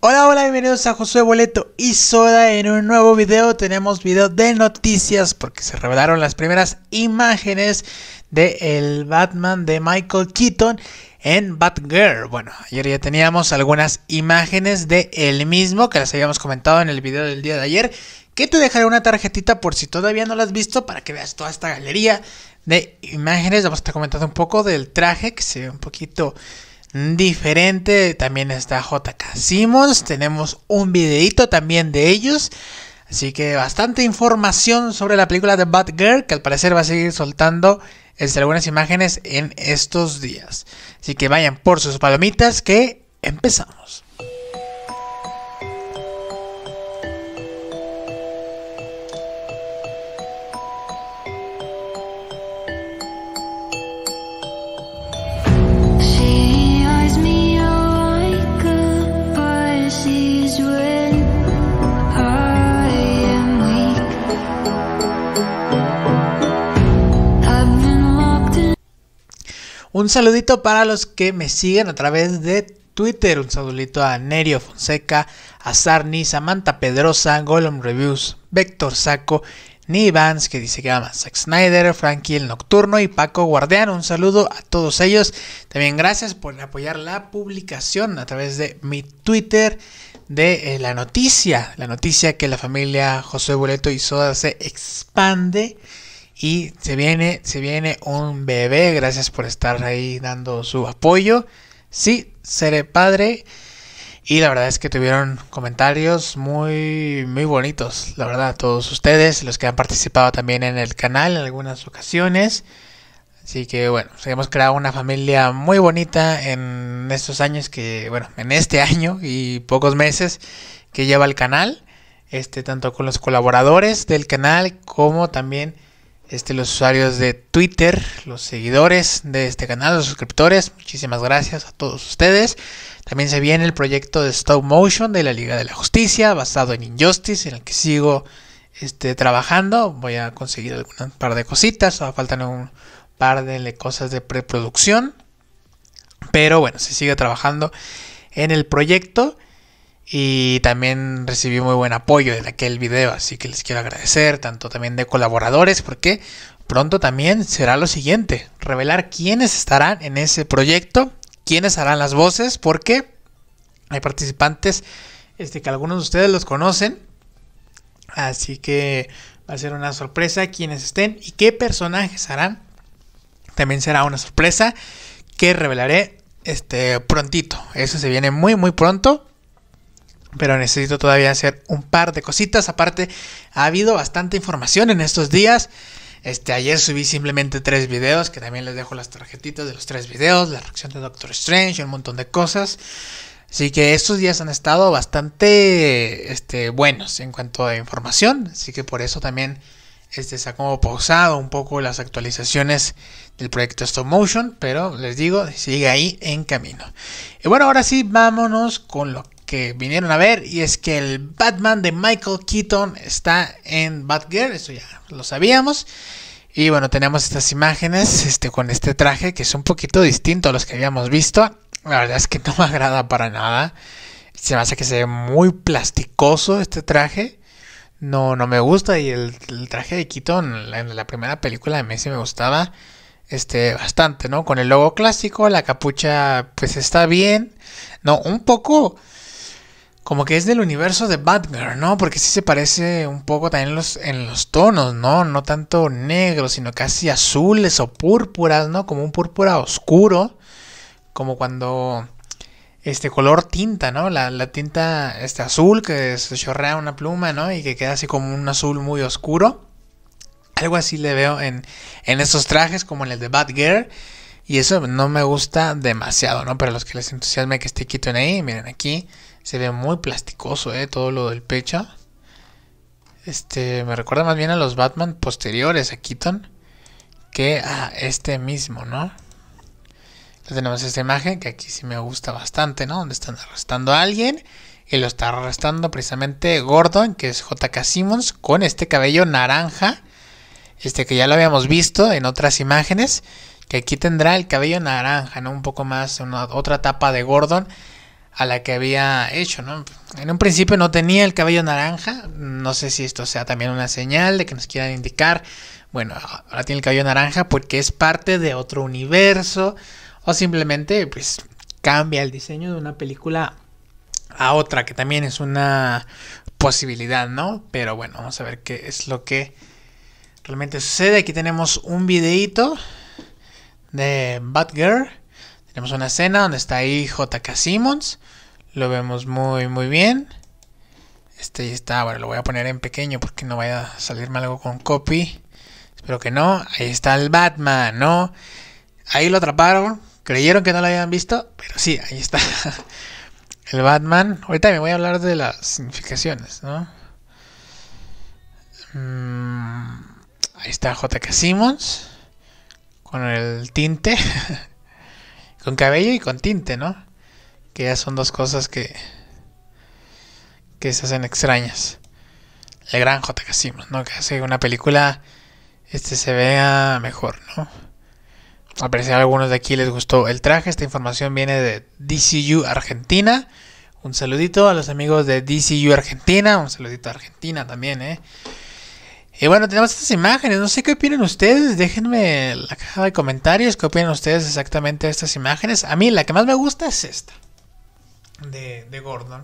Hola, hola, bienvenidos a Josué Boleto y Soda. En un nuevo video tenemos video de noticias porque se revelaron las primeras imágenes de el Batman de Michael Keaton en Batgirl. Bueno, ayer ya teníamos algunas imágenes de él mismo que las habíamos comentado en el video del día de ayer. Que te dejaré una tarjetita por si todavía no la has visto para que veas toda esta galería de imágenes. Vamos a estar comentando un poco del traje que se ve un poquito diferente. También está JK Simmons. Tenemos un videito también de ellos. Así que bastante información sobre la película de Batgirl que al parecer va a seguir soltando este, algunas imágenes en estos días. Así que vayan por sus palomitas que empezamos. Un saludito para los que me siguen a través de Twitter. Un saludito a Nerio Fonseca, a Sarni, Samantha Pedrosa, Golem Reviews, Vector Saco, Nivans, que dice que ama Zack Snyder, Frankie el Nocturno y Paco Guardián. Un saludo a todos ellos. También gracias por apoyar la publicación a través de mi Twitter de eh, la noticia. La noticia que la familia José Boleto y Soda se expande y se viene, se viene un bebé. Gracias por estar ahí dando su apoyo. Sí, seré padre. Y la verdad es que tuvieron comentarios muy, muy bonitos. La verdad, todos ustedes, los que han participado también en el canal en algunas ocasiones. Así que bueno, pues hemos creado una familia muy bonita en estos años que, bueno, en este año y pocos meses que lleva el canal. Este, tanto con los colaboradores del canal como también este, los usuarios de Twitter, los seguidores de este canal, los suscriptores. Muchísimas gracias a todos ustedes. También se viene el proyecto de Stop Motion de la Liga de la Justicia, basado en Injustice, en el que sigo este, trabajando. Voy a conseguir un par de cositas, faltan un par de cosas de preproducción. Pero bueno, se sigue trabajando en el proyecto y también recibí muy buen apoyo en aquel video, así que les quiero agradecer, tanto también de colaboradores, porque pronto también será lo siguiente, revelar quiénes estarán en ese proyecto, quiénes harán las voces, porque hay participantes este, que algunos de ustedes los conocen, así que va a ser una sorpresa quiénes estén y qué personajes harán, también será una sorpresa que revelaré este prontito, eso se viene muy muy pronto pero necesito todavía hacer un par de cositas. Aparte, ha habido bastante información en estos días. Este, ayer subí simplemente tres videos, que también les dejo las tarjetitas de los tres videos, la reacción de Doctor Strange, y un montón de cosas. Así que estos días han estado bastante este, buenos en cuanto a información, así que por eso también este, se ha como pausado un poco las actualizaciones del proyecto Stop Motion, pero les digo, sigue ahí en camino. Y bueno, ahora sí, vámonos con lo que que vinieron a ver y es que el Batman de Michael Keaton está en Batgirl, eso ya lo sabíamos. Y bueno, tenemos estas imágenes este, con este traje que es un poquito distinto a los que habíamos visto. La verdad es que no me agrada para nada. Se me hace que se ve muy plasticoso este traje. No, no me gusta. Y el, traje de Keaton en la primera película de Messi me gustaba este, bastante, ¿no? Con el logo clásico, la capucha pues está bien. No, un poco como que es del universo de Batgirl, ¿no? Porque sí se parece un poco también en los, en los tonos, ¿no? No tanto negros, sino casi azules o púrpuras, ¿no? Como un púrpura oscuro, como cuando este color tinta, ¿no? La, tinta este azul que se chorrea una pluma, ¿no? Y que queda así como un azul muy oscuro. Algo así le veo en, en esos trajes, como en el de Batgirl. Y eso no me gusta demasiado, ¿no? Para los que les entusiasme que esté quitando ahí, miren aquí se ve muy plasticoso, ¿eh? Todo lo del pecho... Este, me recuerda más bien a los Batman posteriores a Keaton que a este mismo, ¿no? tenemos esta imagen que aquí sí me gusta bastante, ¿no? Donde están arrastrando a alguien y lo está arrastrando precisamente Gordon, que es JK Simmons, con este cabello naranja, este que ya lo habíamos visto en otras imágenes, que aquí tendrá el cabello naranja, ¿no? Un poco más, una, otra tapa de Gordon a la que había hecho, ¿no? En un principio no tenía el cabello naranja, no sé si esto sea también una señal de que nos quieran indicar, bueno, ahora tiene el cabello naranja porque es parte de otro universo o simplemente pues cambia el diseño de una película a otra, que también es una posibilidad, ¿no? Pero bueno, vamos a ver qué es lo que realmente sucede. Aquí tenemos un videito de Batgirl tenemos una escena donde está ahí JK Simmons. Lo vemos muy, muy bien. Este está, bueno, lo voy a poner en pequeño porque no vaya a salirme algo con copy. Espero que no. Ahí está el Batman, ¿no? Ahí lo atraparon. Creyeron que no lo habían visto, pero sí, ahí está. El Batman. Ahorita me voy a hablar de las significaciones, ¿no? Mm, ahí está JK Simmons. Con el tinte. Con cabello y con tinte, ¿no? Que ya son dos cosas que. que se hacen extrañas. El gran J. Simmons, ¿no? Que hace una película. Este se vea mejor, ¿no? Al a algunos de aquí les gustó el traje. Esta información viene de DCU Argentina. Un saludito a los amigos de DCU Argentina. Un saludito a Argentina también, ¿eh? Y bueno, tenemos estas imágenes. No sé qué opinan ustedes. Déjenme la caja de comentarios qué opinan ustedes exactamente de estas imágenes. A mí la que más me gusta es esta. De, Gordon.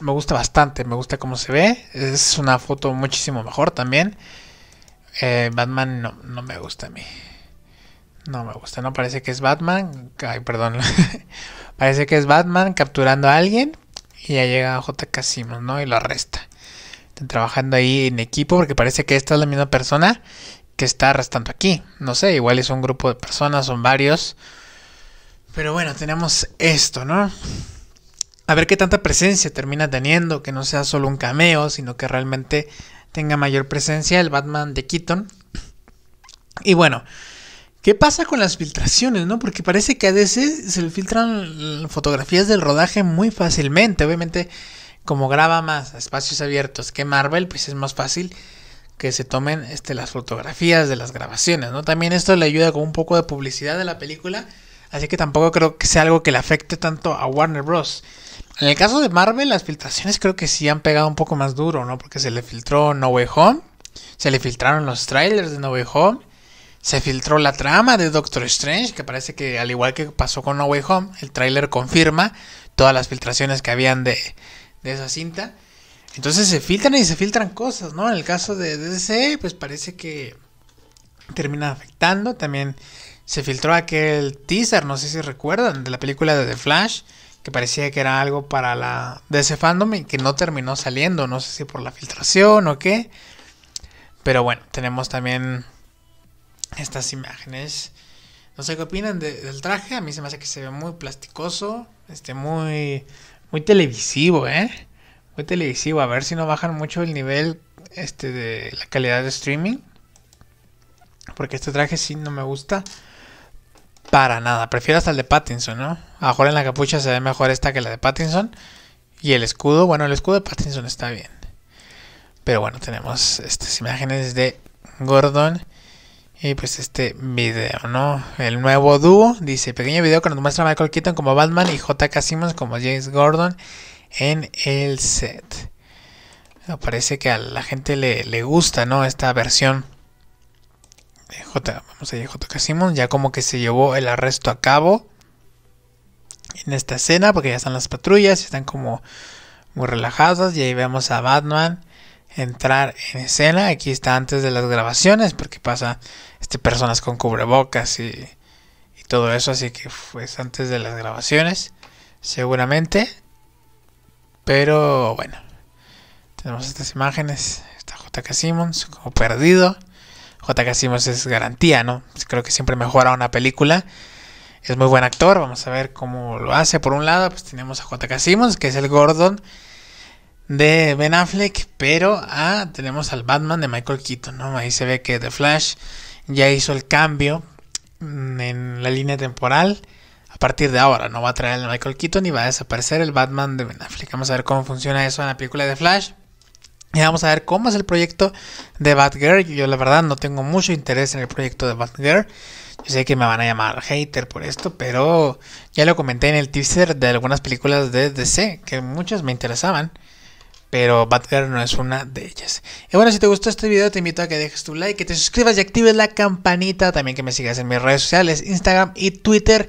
Me gusta bastante. Me gusta cómo se ve. Es una foto muchísimo mejor también. Eh, Batman no, me gusta a mí. No me gusta. No parece que es Batman. Ay, perdón. parece que es Batman capturando a alguien. Y ya llega J.K. Simmons, ¿no? Y lo arresta trabajando ahí en equipo, porque parece que esta es la misma persona que está arrastrando aquí. No sé, igual es un grupo de personas, son varios. Pero bueno, tenemos esto, ¿no? A ver qué tanta presencia termina teniendo, que no sea solo un cameo, sino que realmente tenga mayor presencia el Batman de Keaton. Y bueno, ¿Qué pasa con las filtraciones, no? Porque parece que a veces se filtran fotografías del rodaje muy fácilmente. Obviamente como graba más espacios abiertos que Marvel, pues es más fácil que se tomen este, las fotografías de las grabaciones, ¿no? También esto le ayuda con un poco de publicidad de la película, así que tampoco creo que sea algo que le afecte tanto a Warner Bros. En el caso de Marvel, las filtraciones creo que sí han pegado un poco más duro, ¿no? Porque se le filtró No Way Home, se le filtraron los trailers de No Way Home, se filtró la trama de Doctor Strange, que parece que al igual que pasó con No Way Home, el trailer confirma todas las filtraciones que habían de, de esa cinta. Entonces se filtran y se filtran cosas, ¿no? En el caso de DC pues parece que termina afectando. También se filtró aquel teaser, no sé si recuerdan, de la película de The Flash, que parecía que era algo para la DC Fandom y que no terminó saliendo, no sé si por la filtración o qué. Pero bueno, tenemos también estas imágenes. No sé qué opinan del traje, a mí se me hace que se ve muy plasticoso, este muy muy televisivo, ¿eh? Muy televisivo. A ver si no bajan mucho el nivel este de la calidad de streaming. Porque este traje sí no me gusta. Para nada. Prefiero hasta el de Pattinson, ¿no? Ahora en la capucha se ve mejor esta que la de Pattinson. Y el escudo, bueno, el escudo de Pattinson está bien. Pero bueno, tenemos estas imágenes de Gordon y pues este video, ¿no? El nuevo dúo dice: pequeño video que nos muestra Michael Keaton como Batman y J.K. Simmons como James Gordon en el set. Ah, parece que a la gente le, gusta, ¿no? Esta versión de J. Vamos a J.K. Simmons. Ya como que se llevó el arresto a cabo en esta escena, porque ya están las patrullas, están como muy relajadas. Y ahí vemos a Batman entrar en escena. Aquí está antes de las grabaciones porque pasa este, personas con cubrebocas y, todo eso. Así que pues antes de las grabaciones seguramente. Pero bueno, tenemos estas imágenes. Está JK Simmons como perdido. JK Simmons es garantía, ¿no? Pues creo que siempre mejora una película. Es muy buen actor, vamos a ver cómo lo hace. Por un lado, pues tenemos a JK Simmons, que es el Gordon de Ben Affleck, pero ah, tenemos al Batman de Michael Keaton, Ahí se ve que The Flash ya hizo el cambio mm, en la línea temporal. A partir de ahora no va a traer el Michael Keaton y va a desaparecer el Batman de Ben Affleck. Vamos a ver cómo funciona eso en la película de Flash. Y vamos a ver cómo es el proyecto de Batgirl. Yo la verdad no tengo mucho interés en el proyecto de Batgirl. Yo sé que me van a llamar hater por esto, pero ya lo comenté en el teaser de algunas películas de DC, que muchas me interesaban pero Batgirl no es una de ellas. Y bueno, si te gustó este video, te invito a que dejes tu like, que te suscribas y actives la campanita, también que me sigas en mis redes sociales, Instagram y Twitter.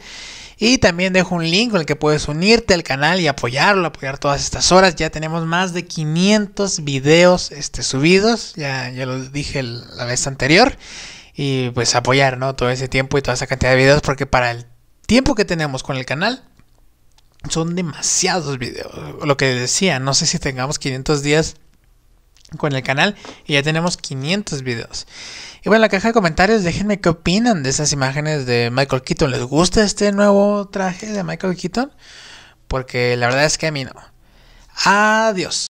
Y también dejo un link con el que puedes unirte al canal y apoyarlo, apoyar todas estas horas. Ya tenemos más de 500 videos este, subidos, ya, ya lo dije la vez anterior. Y pues apoyar, Todo ese tiempo y toda esa cantidad de videos porque para el tiempo que tenemos con el canal son demasiados videos. Lo que decía, no sé si tengamos 500 días con el canal y ya tenemos 500 videos. Y bueno, en la caja de comentarios déjenme qué opinan de esas imágenes de Michael Keaton. ¿Les gusta este nuevo traje de Michael Keaton? Porque la verdad es que a mí no. Adiós.